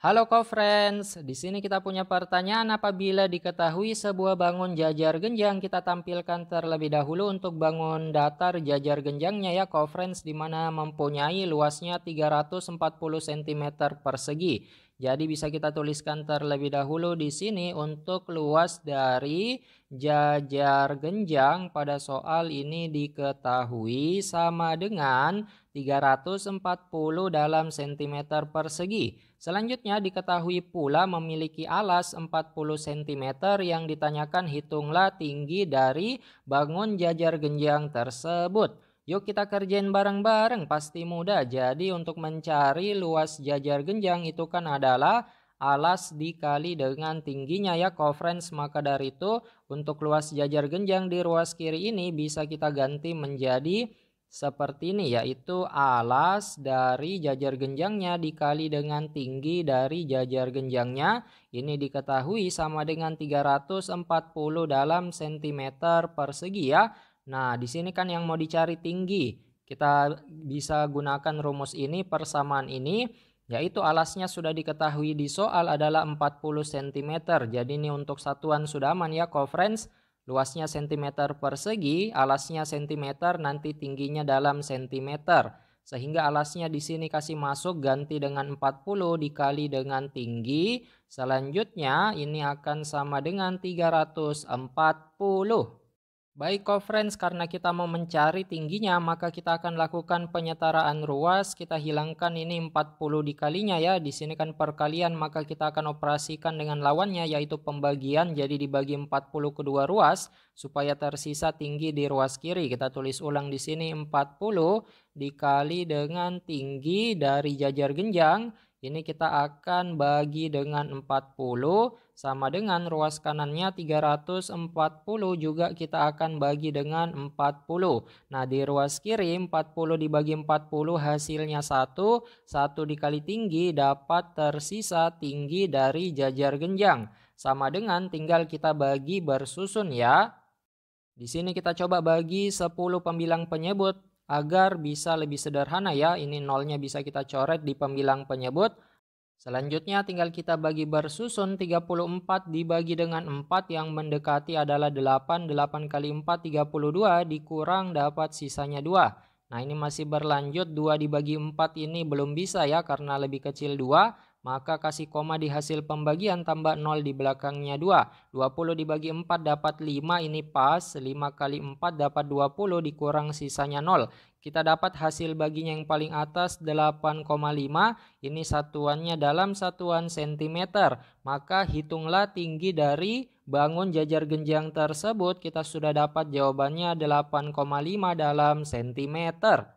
Halo co-friends, di sini kita punya pertanyaan apabila diketahui sebuah bangun jajar genjang kita tampilkan terlebih dahulu untuk bangun datar jajar genjangnya ya co-friends di mana mempunyai luasnya 340 cm persegi jadi bisa kita tuliskan terlebih dahulu di sini untuk luas dari jajar genjang pada soal ini diketahui sama dengan 340 dalam cm persegi. Selanjutnya diketahui pula memiliki alas 40 cm yang ditanyakan hitunglah tinggi dari bangun jajar genjang tersebut. Yuk kita kerjain bareng-bareng, pasti mudah. Jadi untuk mencari luas jajar genjang itu kan adalah alas dikali dengan tingginya ya coverage maka dari itu untuk luas jajar genjang di ruas kiri ini bisa kita ganti menjadi seperti ini yaitu alas dari jajar genjangnya dikali dengan tinggi dari jajar genjangnya ini diketahui sama dengan 340 dalam cm persegi ya Nah, di sini kan yang mau dicari tinggi. Kita bisa gunakan rumus ini, persamaan ini, yaitu alasnya sudah diketahui di soal adalah 40 cm. Jadi ini untuk satuan sudah aman ya, conference. Luasnya cm persegi, alasnya cm, nanti tingginya dalam cm. Sehingga alasnya di sini kasih masuk ganti dengan 40 dikali dengan tinggi. Selanjutnya ini akan sama dengan 340. Baik conference karena kita mau mencari tingginya maka kita akan lakukan penyetaraan ruas kita hilangkan ini 40 dikalinya ya di sini kan perkalian maka kita akan operasikan dengan lawannya yaitu pembagian jadi dibagi 40 kedua ruas supaya tersisa tinggi di ruas kiri kita tulis ulang di sini 40 dikali dengan tinggi dari jajar genjang ini kita akan bagi dengan 40 sama dengan ruas kanannya 340 juga kita akan bagi dengan 40. Nah di ruas kiri 40 dibagi 40 hasilnya 1. 1 dikali tinggi dapat tersisa tinggi dari jajar genjang. Sama dengan tinggal kita bagi bersusun ya. Di sini kita coba bagi 10 pembilang penyebut agar bisa lebih sederhana ya. Ini nolnya bisa kita coret di pembilang penyebut. Selanjutnya tinggal kita bagi bersusun 34 dibagi dengan 4 yang mendekati adalah 8. 8 kali 4 32 dikurang dapat sisanya 2. Nah ini masih berlanjut 2 dibagi 4 ini belum bisa ya karena lebih kecil 2 maka kasih koma di hasil pembagian tambah 0 di belakangnya 2. 20 dibagi 4 dapat 5 ini pas, 5 kali 4 dapat 20 dikurang sisanya 0. Kita dapat hasil baginya yang paling atas 8,5, ini satuannya dalam satuan sentimeter. Maka hitunglah tinggi dari bangun jajar genjang tersebut, kita sudah dapat jawabannya 8,5 dalam sentimeter.